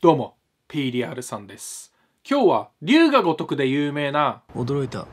どうも PDR さんです今日は龍が如くで有名な驚いた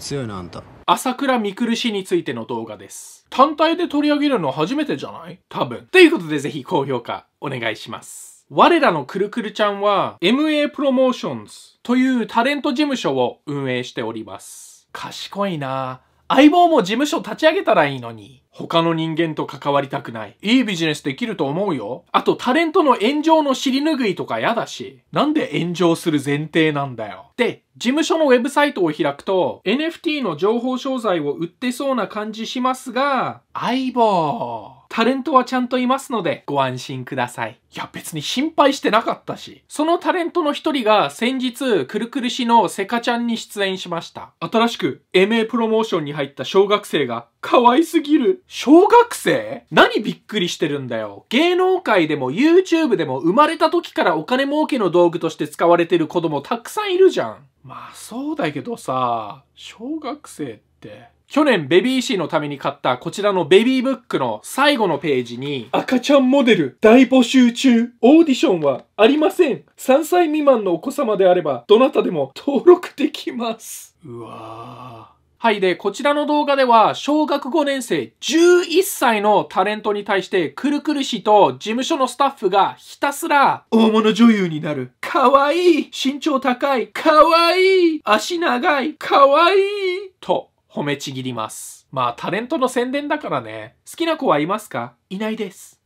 強いなあんた朝倉くる氏についての動画です単体で取り上げるの初めてじゃない多分ということでぜひ高評価お願いします我らのくるくるちゃんは MA プロモーションズというタレント事務所を運営しております賢いな相棒も事務所立ち上げたらいいのに。他の人間と関わりたくない。いいビジネスできると思うよ。あとタレントの炎上の尻拭いとか嫌だし、なんで炎上する前提なんだよ。で、事務所のウェブサイトを開くと、NFT の情報商材を売ってそうな感じしますが、相棒。タレントはちゃんといますので、ご安心ください。いや、別に心配してなかったし。そのタレントの一人が先日、くるくるしのセカちゃんに出演しました。新しく MA プロモーションに入った小学生が、可愛すぎる。小学生何びっくりしてるんだよ。芸能界でも YouTube でも生まれた時からお金儲けの道具として使われてる子供たくさんいるじゃん。まあそうだけどさ、小学生って。去年ベビーシーのために買ったこちらのベビーブックの最後のページに赤ちゃんモデル大募集中オーディションはありません !3 歳未満のお子様であればどなたでも 登録できますうわぁ。はい。で、こちらの動画では、小学5年生11歳のタレントに対して、くるくる氏と事務所のスタッフがひたすら、大物女優になる。かわいい身長高いかわいい足長いかわいいと、褒めちぎります。まあタレントの宣伝だからね。好きな子はいますかいないです。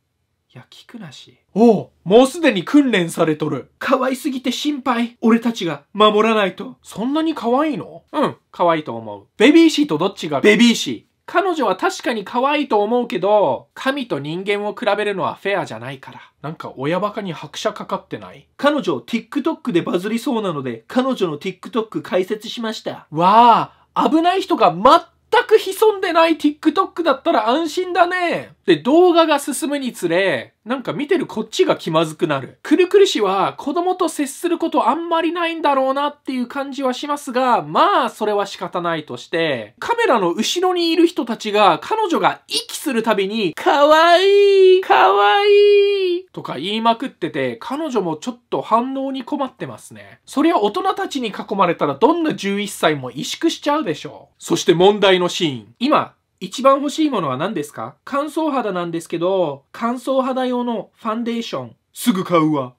いや、聞くなし。おおもうすでに訓練されとる。可愛すぎて心配。俺たちが守らないと。そんなに可愛いのうん、可愛いと思う。ベビーシーとどっちがベビーシー。彼女は確かに可愛いと思うけど、神と人間を比べるのはフェアじゃないから。なんか親バカに拍車かかってない彼女、TikTok でバズりそうなので、彼女の TikTok 解説しました。わあ危ない人が全く潜んでない TikTok だったら安心だね。で、動画が進むにつれ、なんか見てるこっちが気まずくなる。くるくる氏は子供と接することあんまりないんだろうなっていう感じはしますが、まあそれは仕方ないとして、カメラの後ろにいる人たちが彼女が息するたびに、かわいいかわいいとか言いまくってて、彼女もちょっと反応に困ってますね。そりゃ大人たちに囲まれたらどんな11歳も萎縮しちゃうでしょう。そして問題のシーン。今、一番欲しいものは何ですか乾燥肌なんですけど、乾燥肌用のファンデーション、すぐ買うわ。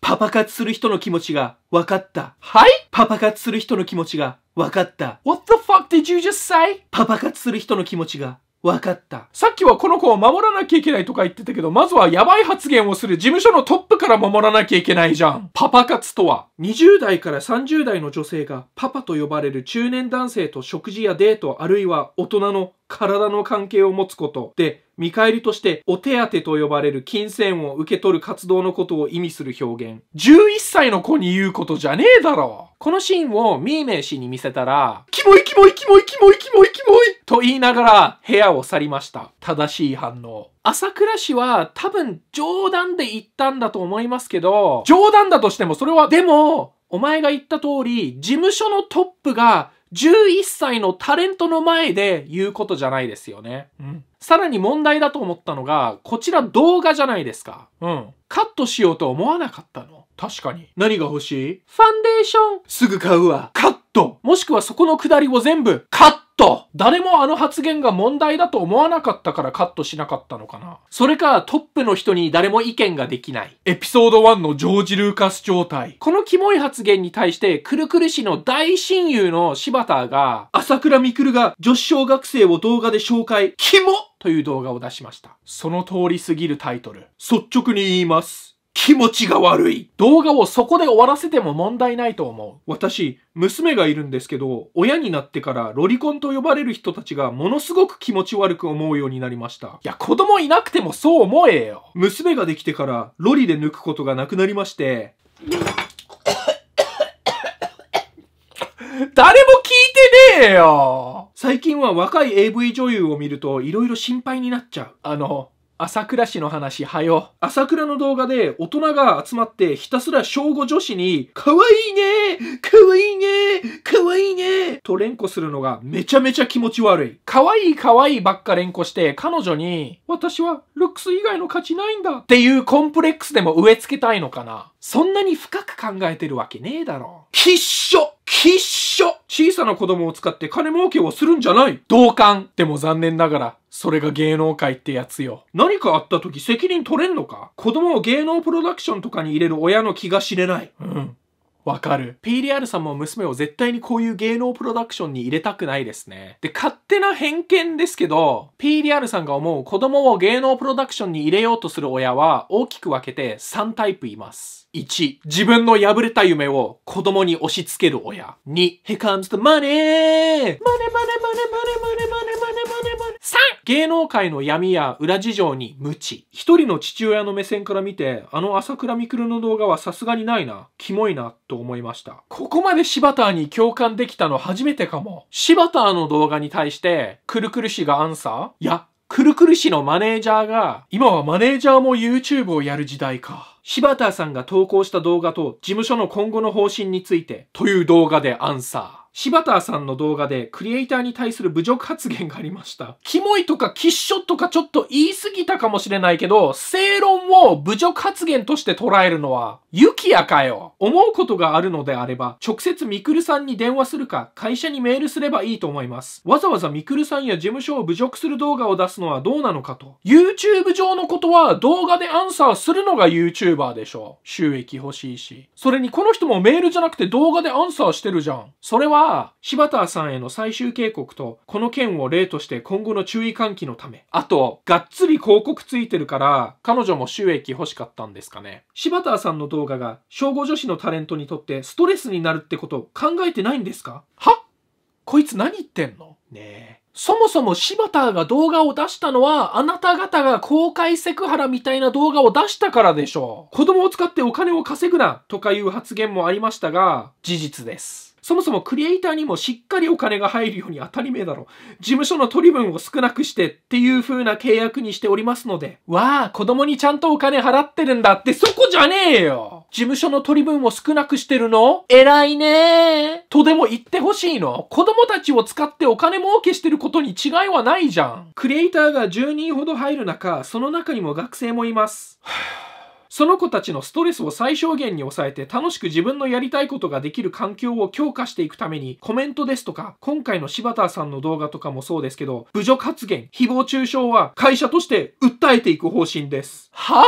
パパ活する人の気持ちが分かった。はいパパ活する人の気持ちが分かった。What the fuck did you just say? パパ活する人の気持ちが分かった。さっきはこの子を守らなきゃいけないとか言ってたけど、まずはやばい発言をする事務所のトップから守らなきゃいけないじゃん。パパ活とは。20代から30代の女性がパパと呼ばれる中年男性と食事やデート、あるいは大人の体の関係を持つことで、見返りとしてお手当と呼ばれる金銭を受け取る活動のことを意味する表現。11歳の子に言うことじゃねえだろこのシーンをミーメイ氏に見せたら、キモいキモいキモいキモいキモいキモいと言いながら部屋を去りました。正しい反応。朝倉氏は多分冗談で言ったんだと思いますけど、冗談だとしてもそれは、でも、お前が言った通り、事務所のトップが11歳のタレントの前で言うことじゃないですよね。うん。さらに問題だと思ったのが、こちら動画じゃないですか。うん。カットしようと思わなかったの。確かに。何が欲しいファンデーションすぐ買うわ。カットもしくはそこの下りを全部カット誰もあの発言が問題だと思わなかったからカットしなかったのかなそれかトップの人に誰も意見ができない。エピソード1のジョージ・ルーカス状態。このキモい発言に対してくるくる氏の大親友の柴田が朝倉未来が女子小学生を動画で紹介。キモという動画を出しました。その通りすぎるタイトル。率直に言います。気持ちが悪い。動画をそこで終わらせても問題ないと思う。私、娘がいるんですけど、親になってからロリコンと呼ばれる人たちがものすごく気持ち悪く思うようになりました。いや、子供いなくてもそう思えよ。娘ができてからロリで抜くことがなくなりまして、誰も聞いてねえよ最近は若い AV 女優を見ると色々心配になっちゃう。あの、朝倉市の話、はよ。朝倉の動画で大人が集まってひたすら小5女子に、かわいいねかわいいねかわいいねと連呼するのがめちゃめちゃ気持ち悪い。かわいいかわいいばっか連呼して彼女に、私はルックス以外の価値ないんだっていうコンプレックスでも植え付けたいのかな。そんなに深く考えてるわけねえだろ。必勝必勝小さな子供を使って金儲けをするんじゃない同感でも残念ながら、それが芸能界ってやつよ。何かあった時責任取れんのか子供を芸能プロダクションとかに入れる親の気が知れない。うん。わかる。PDR さんも娘を絶対にこういう芸能プロダクションに入れたくないですね。で、勝手な偏見ですけど、PDR さんが思う子供を芸能プロダクションに入れようとする親は大きく分けて3タイプいます。1、自分の破れた夢を子供に押し付ける親。2、Here comes the money! マネマネマネマネマネマネマネマネ 3! 芸能界の闇や裏事情に無知。一人の父親の目線から見て、あの朝倉みくるの動画はさすがにないな、キモいな、と思いました。ここまで柴田に共感できたの初めてかも。柴田の動画に対して、くるくる氏がアンサーいや、くるくる氏のマネージャーが、今はマネージャーも YouTube をやる時代か。柴田さんが投稿した動画と事務所の今後の方針についてという動画でアンサー。柴田さんの動画でクリエイターに対する侮辱発言がありました。キモいとかキッショとかちょっと言い過ぎたかもしれないけど、正論を侮辱発言として捉えるのは、ユキヤかよ思うことがあるのであれば、直接ミクルさんに電話するか、会社にメールすればいいと思います。わざわざミクルさんや事務所を侮辱する動画を出すのはどうなのかと。YouTube 上のことは動画でアンサーするのが YouTuber でしょ。収益欲しいし。それにこの人もメールじゃなくて動画でアンサーしてるじゃん。それはは、柴田さんへの最終警告と、この件を例として今後の注意喚起のため。あと、がっつり広告ついてるから、彼女も収益欲しかったんですかね。柴田さんの動画が、小5女子のタレントにとってストレスになるってこと考えてないんですかはこいつ何言ってんのねえ。そもそも柴田が動画を出したのは、あなた方が公開セクハラみたいな動画を出したからでしょう。子供を使ってお金を稼ぐなとかいう発言もありましたが、事実です。そもそもクリエイターにもしっかりお金が入るように当たり前だろ。事務所の取り分を少なくしてっていう風な契約にしておりますので。わあ、子供にちゃんとお金払ってるんだってそこじゃねえよ事務所の取り分を少なくしてるの偉いねとでも言ってほしいの子供たちを使ってお金儲けしてることに違いはないじゃん。クリエイターが10人ほど入る中、その中にも学生もいます。はぁその子たちのストレスを最小限に抑えて楽しく自分のやりたいことができる環境を強化していくためにコメントですとか今回の柴田さんの動画とかもそうですけど侮辱発言誹謗中傷は会社として訴えていく方針ですはあ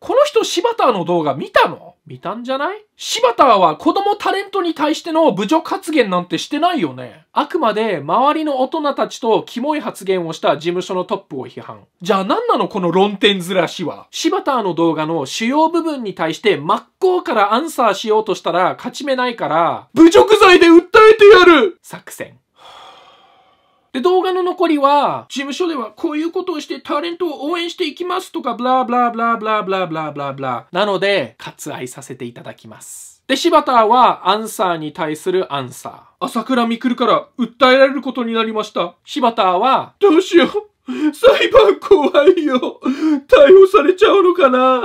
この人柴田の動画見たの見たんじゃない柴田は子供タレントに対しての侮辱発言なんてしてないよね。あくまで周りの大人たちとキモい発言をした事務所のトップを批判。じゃあ何なのこの論点ずらしは。柴田の動画の主要部分に対して真っ向からアンサーしようとしたら勝ち目ないから、侮辱罪で訴えてやる作戦。で、動画の残りは、事務所ではこういうことをしてタレントを応援していきますとか、ブラブラブラブラブラブラブラブラ。なので、割愛させていただきます。で、柴田はアンサーに対するアンサー。朝倉未来から訴えられることになりました。柴田は、どうしよう。裁判怖いよ。逮捕されちゃうのかな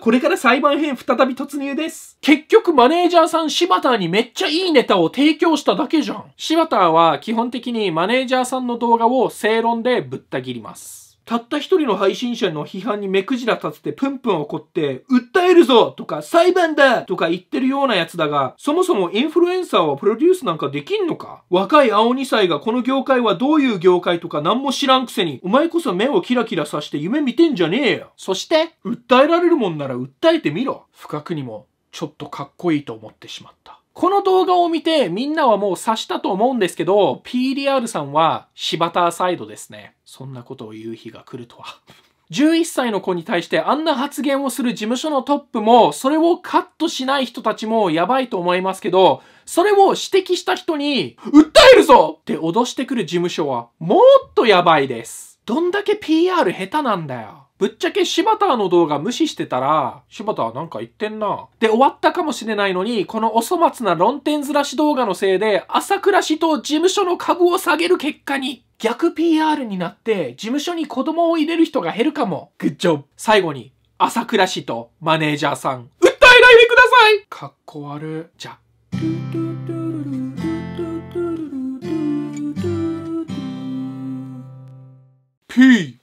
これから裁判編再び突入です。結局マネージャーさん柴田にめっちゃいいネタを提供しただけじゃん。柴田は基本的にマネージャーさんの動画を正論でぶった切ります。たった一人の配信者の批判に目くじら立ててプンプン怒って、訴えるぞとか裁判だとか言ってるようなやつだが、そもそもインフルエンサーはプロデュースなんかできんのか若い青2歳がこの業界はどういう業界とか何も知らんくせに、お前こそ目をキラキラさして夢見てんじゃねえよ。そして、訴えられるもんなら訴えてみろ。深くにも、ちょっとかっこいいと思ってしまった。この動画を見てみんなはもう察したと思うんですけど、PDR さんは柴田サイドですね。そんなことを言う日が来るとは。11歳の子に対してあんな発言をする事務所のトップも、それをカットしない人たちもやばいと思いますけど、それを指摘した人に、訴えるぞって脅してくる事務所は、もっとやばいです。どんだけ PR 下手なんだよ。ぶっちゃけ柴田の動画無視してたら、柴田なんか言ってんな。で終わったかもしれないのに、このお粗末な論点ずらし動画のせいで、朝倉氏と事務所の株を下げる結果に、逆 PR になって、事務所に子供を入れる人が減るかも。グッジョブ。最後に、朝倉氏とマネージャーさん、訴えないでくださいかっこ悪。じゃ。P!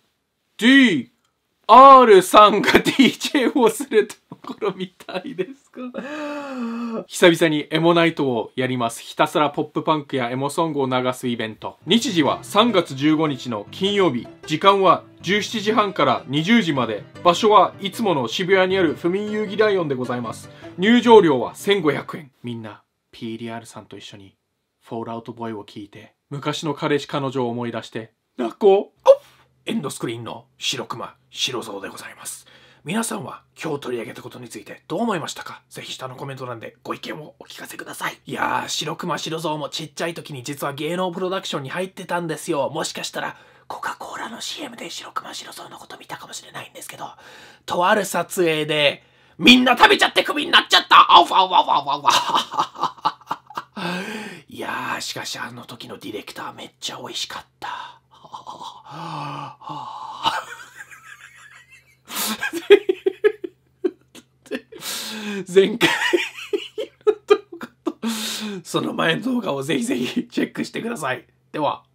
R さんが DJ をするところみたいですか久々にエモナイトをやりますひたすらポップパンクやエモソングを流すイベント日時は3月15日の金曜日時間は17時半から20時まで場所はいつもの渋谷にある不眠遊戯ライオンでございます入場料は1500円みんな PDR さんと一緒にフォールアウトボーイを聞いて昔の彼氏彼女を思い出して泣こうエンドスクリーンの白熊、白像でございます。皆さんは今日取り上げたことについてどう思いましたかぜひ下のコメント欄でご意見をお聞かせください。いやー、白熊白像もちっちゃい時に実は芸能プロダクションに入ってたんですよ。もしかしたらコカ・コーラの CM で白熊白像のこと見たかもしれないんですけど、とある撮影でみんな食べちゃってクビになっちゃったあわわわわフいやー、しかしあの時のディレクターめっちゃ美味しかった。は あ前回その前の動画をぜひぜひチェックしてください。では。